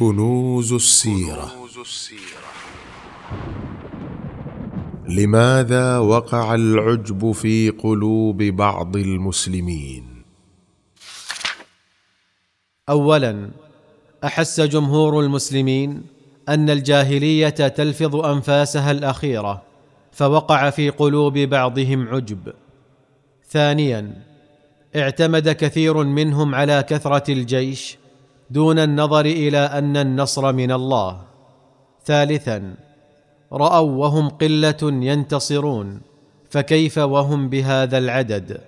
كنوز السيرة لماذا وقع العجب في قلوب بعض المسلمين اولا احس جمهور المسلمين ان الجاهليه تلفظ انفاسها الاخيره فوقع في قلوب بعضهم عجب ثانيا اعتمد كثير منهم على كثره الجيش دون النظر الى ان النصر من الله ثالثا راوا وهم قله ينتصرون فكيف وهم بهذا العدد